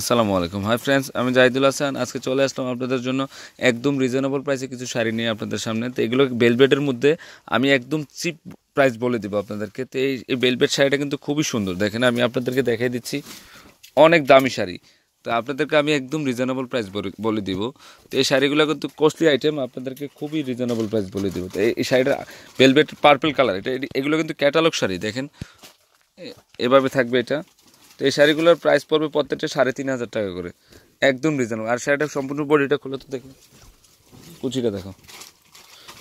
আসসালামু আলাইকুম hi friends আমি জাহিদুল হাসান আজকে চলে আসলাম আপনাদের জন্য একদম রিজনেবল প্রাইসে কিছু শাড়ি নিয়ে আপনাদের সামনে তো এগুলো বেলবেটের মধ্যে আমি একদম চিপ প্রাইস বলে দিব আপনাদেরকে তো এই বেলবেট শাড়িটা কিন্তু খুবই সুন্দর দেখেন আমি আপনাদেরকে দেখাই দিচ্ছি অনেক দামি শাড়ি তো আপনাদেরকে আমি একদম রিজনেবল প্রাইস বলে দিব তো এই শাড়িগুলো কিন্তু কস্টলি আইটেম আপনাদেরকে খুবই রিজনেবল প্রাইস বলে দিব তো এই শাড়িটা বেলবেট পার্পেল কালার এটা এগুলো কিন্তু ক্যাটালগ শাড়ি দেখেন এভাবে থাকবে এটা তো এই শাড়িগুলোর প্রাইস পড়বে প্রত্যেকটা সাড়ে তিন হাজার টাকা করে একদম রিজনেবল আর শাড়িটা সম্পূর্ণ বডিটা খুলে তো দেখুন কুচিটা দেখো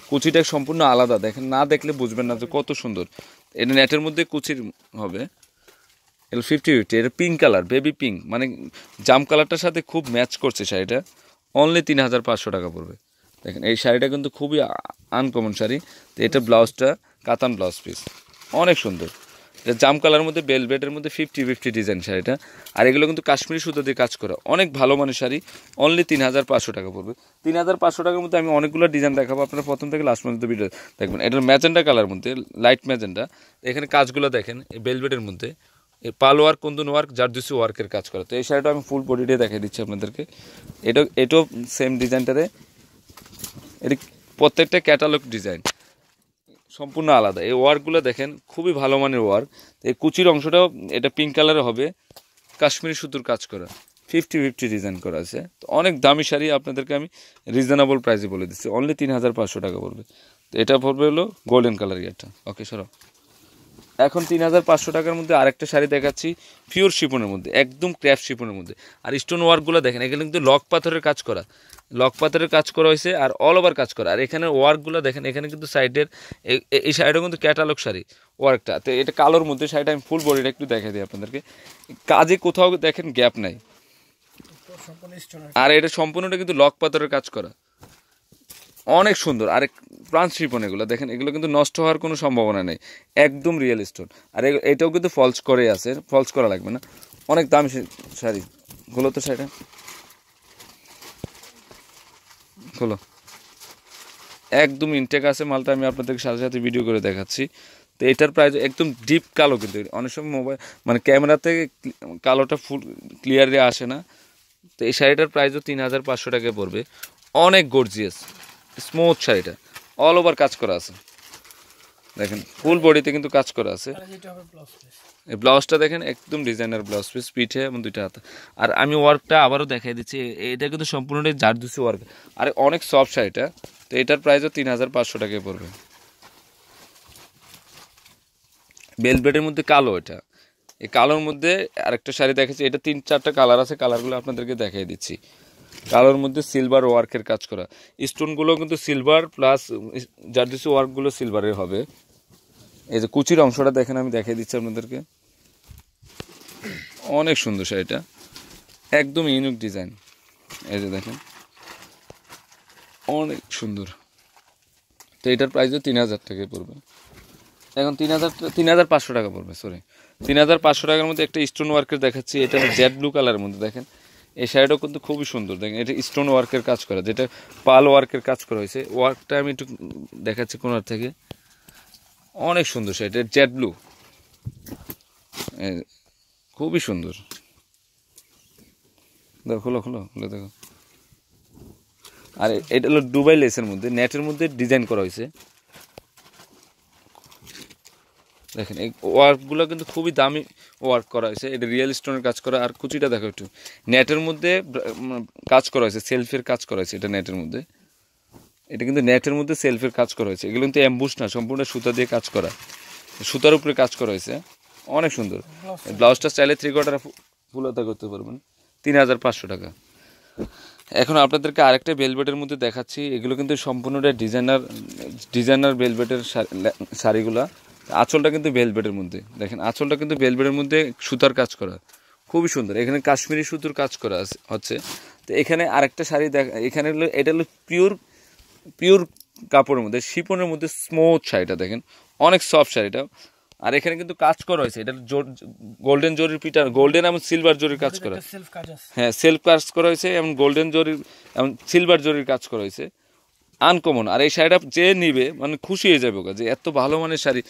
কুচিটা সম্পূর্ণ আলাদা দেখেন না দেখলে বুঝবেন না যে কত সুন্দর এটা নেটের মধ্যে কুচির হবে এল ফিফটি ফিফটি এটা পিঙ্ক কালার বেবি পিঙ্ক মানে জাম কালারটার সাথে খুব ম্যাচ করছে শাড়িটা অনলি তিন হাজার পাঁচশো টাকা পড়বে দেখেন এই শাড়িটা কিন্তু খুবই আনকমন শাড়ি তো এটা ব্লাউজটা কাতান ব্লাউজ পিস অনেক সুন্দর এটা জাম কালার মধ্যে বেলভেটের মধ্যে ফিফটি ফিফটি ডিজাইন শাড়িটা আর এগুলো কিন্তু কাশ্মীরি সুতো দিয়ে কাজ করা অনেক ভালো মানের শাড়ি অনলি তিন হাজার পাঁচশো টাকা পড়বে তিন হাজার পাঁচশো টাকার মধ্যে আমি অনেকগুলো ডিজাইন দেখাবো আপনারা প্রথম থেকে লাস্ট পর্যন্ত ভিডিও দেখবেন এটার ম্যাজেন্ডা কালার মধ্যে লাইট ম্যাজেন্ডা এখানে কাজগুলো দেখেন এই বেলবেটের মধ্যে পাল ওয়ার্ক কুন্দন ওয়ার্ক জারদুসি ওয়ার্কের কাজ করা তো এই শাড়িটা আমি ফুল বডিটা দেখিয়ে দিচ্ছি আপনাদেরকে এটা এটাও সেম ডিজাইনটাতে এটি প্রত্যেকটা ক্যাটালগ ডিজাইন সম্পূর্ণ আলাদা এই ওয়ার্কগুলো দেখেন খুবই ভালো মানের ওয়ার্ক এই কুচির অংশটাও এটা পিঙ্ক কালারে হবে কাশ্মীরি সুতোর কাজ করা ফিফটি ফিফটি ডিজাইন করা আছে তো অনেক দামি শাড়ি আপনাদেরকে আমি রিজনেবল প্রাইসে বলে দিচ্ছি অনলি তিন হাজার পাঁচশো টাকা পড়বে তো এটা পড়বে হলো গোল্ডেন কালার ইয়ারটা ওকে সরব এখন তিন হাজার পাঁচশো টাকার মধ্যে আরেকটা শাড়ি দেখাচ্ছি পিওর শিপনের মধ্যে একদম ক্র্যাফ শিপনের মধ্যে আর স্টোন ওয়ার্কগুলো দেখেন এখানে কিন্তু লক পাথরের কাজ করা লক পাথরের কাজ করা হয়েছে আর অল ওভার কাজ করা আর এখানে ওয়ার্কগুলো দেখেন এখানে কিন্তু সাইডের এই শাড়িটা কিন্তু ক্যাটালগ শাড়ি ওয়ার্কটা তো এটা কালোর মধ্যে শাড়িটা আমি ফুল বডিটা একটু দেখে দিই আপনাদেরকে কাজে কোথাও দেখেন গ্যাপ নাই আর এটা সম্পূর্ণটা কিন্তু লক পাথরের কাজ করা অনেক সুন্দর আর প্রাণ শিল্পন এগুলো দেখেন এগুলো কিন্তু নষ্ট হওয়ার কোনো সম্ভাবনা নেই একদম রিয়েল স্টোন আর এটাও কিন্তু ফলস করে আছে ফলস করা লাগবে না অনেক দাম শাড়ি খোলো তো শাড়িটা হলো একদম ইনটেক আছে মালটা আমি আপনাদেরকে সাথে সাথে ভিডিও করে দেখাচ্ছি তো এটার প্রাইস একদম ডিপ কালো কিন্তু অনেক সময় মোবাইল মানে ক্যামেরাতে কালোটা ফুল ক্লিয়ারলি আসে না তো এই শাড়িটার প্রাইসও তিন হাজার পাঁচশো টাকায় পড়বে অনেক গর্জিয়াস স্মুথ শাড়িটা অল ওভার কাজ করা আছে দেখেন ফুল বডিতে কিন্তু কাজ করা আছে এই ব্লাউজটা দেখেন একদম ডিজাইনার ব্লাউজ পিস পিঠে এবং দুইটা হাতে আর আমি ওয়ার্কটা আবারও দেখাই দিচ্ছি এটা কিন্তু সম্পূর্ণটাই জারদুসি ওয়ার্ক আর অনেক সফট শাড়িটা তো এটার প্রাইসও তিন হাজার পাঁচশো টাকায় পড়বে বেলবেটের মধ্যে কালো এটা এই কালোর মধ্যে আরেকটা শাড়ি দেখেছি এটা তিন চারটা কালার আছে কালারগুলো আপনাদেরকে দেখাই দিচ্ছি কালোর মধ্যে সিলভার ওয়ার্কের কাজ করা স্টোনগুলো কিন্তু সিলভার প্লাস জার্দিসি ওয়ার্কগুলো সিলভারের হবে এই যে কুচির অংশটা দেখেন আমি দেখিয়ে দিচ্ছি আপনাদেরকে অনেক সুন্দর শাড়িটা একদম ইউনিক ডিজাইন এই যে দেখেন অনেক সুন্দর তো এটার প্রাইসও তিন হাজার টাকায় পড়বে এখন তিন হাজার তিন হাজার পাঁচশো টাকা পড়বে সরি তিন হাজার পাঁচশো টাকার মধ্যে একটা স্টোন ওয়ার্কের দেখাচ্ছি এটা জেড ব্লু কালারের মধ্যে দেখেন এই শাড়িটাও কিন্তু খুবই সুন্দর দেখেন এটা স্টোন ওয়ার্কের কাজ করা যেটা পাল ওয়ার্কের কাজ করা হয়েছে ওয়ার্কটা আমি একটু দেখাচ্ছি কোনার থেকে অনেক সুন্দর শাড়িটা জ্যাড ব্লু খুবই সুন্দর দেখো খোলো খোলো দেখো আর এটা হলো ডুবাই লেসের মধ্যে নেটের মধ্যে ডিজাইন করা হয়েছে দেখেন এই ওয়ার্কগুলো কিন্তু খুবই দামি ওয়ার্ক করা হয়েছে এটা রিয়েল স্টোনের কাজ করা আর কুচিটা দেখো একটু নেটের মধ্যে কাজ করা হয়েছে সেলফের কাজ করা হয়েছে এটা নেটের মধ্যে এটা কিন্তু নেটের মধ্যে সেলফের কাজ করা হয়েছে এগুলো কিন্তু অ্যাম্বুস না সম্পূর্ণ সুতা দিয়ে কাজ করা সুতার উপরে কাজ করা হয়েছে অনেক সুন্দর ব্লাউজটা চাইলে থ্রি কোয়ার্টার ফুলতা করতে পারবেন তিন হাজার পাঁচশো টাকা এখন আপনাদেরকে আরেকটা বেলবেটের মধ্যে দেখাচ্ছি এগুলো কিন্তু সম্পূর্ণটা ডিজাইনার ডিজাইনার বেলবেটের শাড়িগুলো আঁচলটা কিন্তু বেলবেটের মধ্যে দেখেন আঁচলটা কিন্তু বেলবেটের মধ্যে সুতার কাজ করা খুবই সুন্দর এখানে কাশ্মীরি সুতোর কাজ করা আছে হচ্ছে তো এখানে আরেকটা শাড়ি দেখা এখানে হলো এটা হলো পিওর পিওর কাপড়ের মধ্যে শিপনের মধ্যে স্মুথ শাড়িটা দেখেন অনেক সফট শাড়িটা আর এখানে কিন্তু কাজ করা হয়েছে এটা গোল্ডেন জরির পিটার গোল্ডেন এবং সিলভার জরির কাজ করা হ্যাঁ সেলফ কাজ করা হয়েছে এবং গোল্ডেন জরির এবং সিলভার জরির কাজ করা হয়েছে আনকমন আর এই শাড়িটা যে নিবে মানে খুশি হয়ে যাবে ওকে যে এত ভালো মানের শাড়ি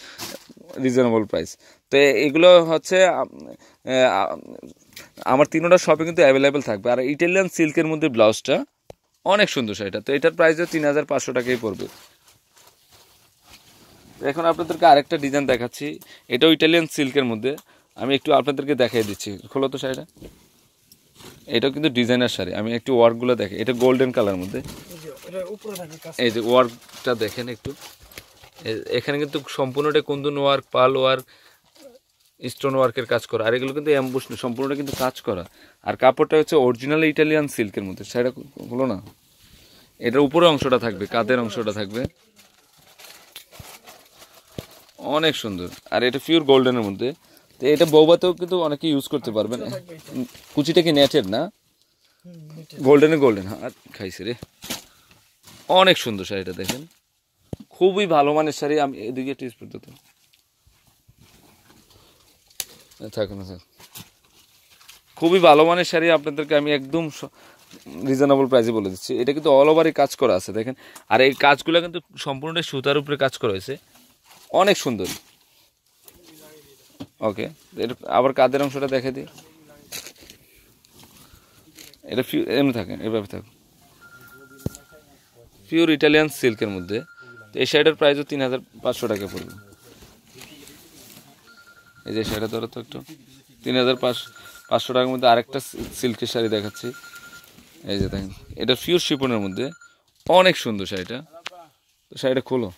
রিজনেবল প্রাইস তো এগুলো হচ্ছে আমার তিনোটা শপে কিন্তু অ্যাভেলেবেল থাকবে আর ইটালিয়ান সিল্কের মধ্যে ব্লাউজটা অনেক সুন্দর শাড়িটা তো এটার প্রাইসও তিন হাজার পাঁচশো টাকাই পড়বে এখন আপনাদেরকে আরেকটা ডিজাইন দেখাচ্ছি এটাও ইটালিয়ান সিল্কের মধ্যে আমি একটু আপনাদেরকে দেখাই দিচ্ছি খোলো তো শাড়িটা এটাও কিন্তু ডিজাইনার শাড়ি আমি একটু ওয়ার্কগুলো দেখে এটা গোল্ডেন কালার মধ্যে এই যে ওয়ার্কটা দেখেন একটু এখানে কিন্তু সম্পূর্ণটা কুন্দুন ওয়ার্ক পাল ওয়ার্ক স্টোন ওয়ার্কের কাজ করা আর এগুলো কিন্তু অ্যাম্বুস সম্পূর্ণটা কিন্তু কাজ করা আর কাপড়টা হচ্ছে অরিজিনাল ইটালিয়ান সিল্কের মধ্যে সেটা হলো না এটার উপরে অংশটা থাকবে কাদের অংশটা থাকবে অনেক সুন্দর আর এটা পিওর গোল্ডেনের মধ্যে তো এটা বৌবাতেও কিন্তু অনেকে ইউজ করতে পারবেন কুচিটা কি নেটের না গোল্ডেনে গোল্ডেন হ্যাঁ খাইছে রে অনেক সুন্দর শাড়িটা দেখেন খুবই ভালো মানের শাড়ি আমি এদিকে টিস স্পিড দিতাম থাকুন থাকুন খুবই ভালো মানের শাড়ি আপনাদেরকে আমি একদম রিজনেবল প্রাইসে বলে দিচ্ছি এটা কিন্তু অল ওভারই কাজ করা আছে দেখেন আর এই কাজগুলো কিন্তু সম্পূর্ণটাই সুতার উপরে কাজ করা হয়েছে অনেক সুন্দর ওকে এটা আবার কাদের অংশটা দেখে দিই এটা এমনি থাকেন এভাবে থাকুন পিওর ইটালিয়ান সিল্কের মধ্যে তো এই শাড়িটার প্রাইসও তিন হাজার পাঁচশো টাকা পড়বে এই যে শাড়িটা ধরো তো একটু তিন হাজার পাঁচশো টাকার মধ্যে আরেকটা সিল্কের শাড়ি দেখাচ্ছি এই যে দেখেন এটা পিওর শিপনের মধ্যে অনেক সুন্দর শাড়িটা তো শাড়িটা খোলো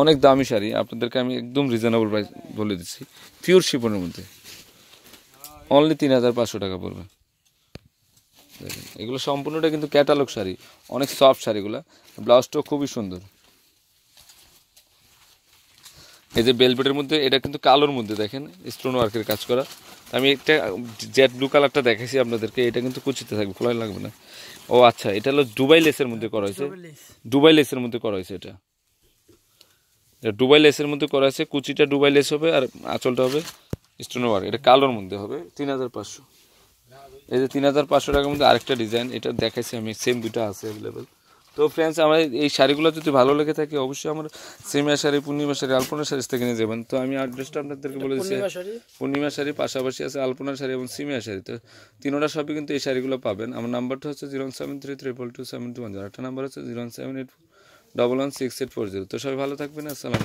অনেক দামি শাড়ি আপনাদেরকে আমি একদম রিজনেবল প্রাইস বলে দিচ্ছি পিওর শিপনের মধ্যে অনলি তিন হাজার পাঁচশো টাকা পড়বে দেখেন এগুলো সম্পূর্ণটা কিন্তু ক্যাটালগ শাড়ি অনেক সফট শাড়িগুলো ব্লাউজটাও খুবই সুন্দর এই যে বেলবেটের মধ্যে এটা কিন্তু কালোর মধ্যে দেখেন স্টোন ওয়ার্কের কাজ করা আমি একটা জেট ব্লু কালারটা দেখাইছি আপনাদেরকে এটা কিন্তু কুচিতে থাকবে খোলাই লাগবে না ও আচ্ছা এটা হলো ডুবাই লেসের মধ্যে করা হয়েছে দুবাই লেসের মধ্যে করা হয়েছে এটা ডুবাই লেসের মধ্যে করা আছে কুচিটা ডুবাই লেস হবে আর আঁচলটা হবে স্টোন ওয়ার্ক এটা কালোর মধ্যে হবে তিন হাজার পাঁচশো এই যে তিন হাজার পাঁচশো টাকার মধ্যে আরেকটা ডিজাইন এটা দেখাইছি আমি সেম দুটা আছে অ্যাভেলেবেল তো ফ্রেন্ডস আমার এই শাড়িগুলো যদি ভালো লেগে থাকে অবশ্যই আমার সেমিয়া শাড়ি পূর্ণিমা শাড়ি আলপনা শাড়ি থেকে নিয়ে যাবেন তো আমি অ্যাড্রেসটা আপনাদেরকে বলে দিচ্ছি পূর্ণিমা শাড়ি পাশাপাশি আছে আলপনা শাড়ি এবং সিমিয়া শাড়ি তো তিনোটা সবই কিন্তু এই শাড়িগুলো পাবেন আমার নাম্বারটা হচ্ছে zero seven three triple two seven two one zero একটা নাম্বার হচ্ছে zero seven eight double one six eight four zero তো সবাই ভালো থাকবেন আসসালাম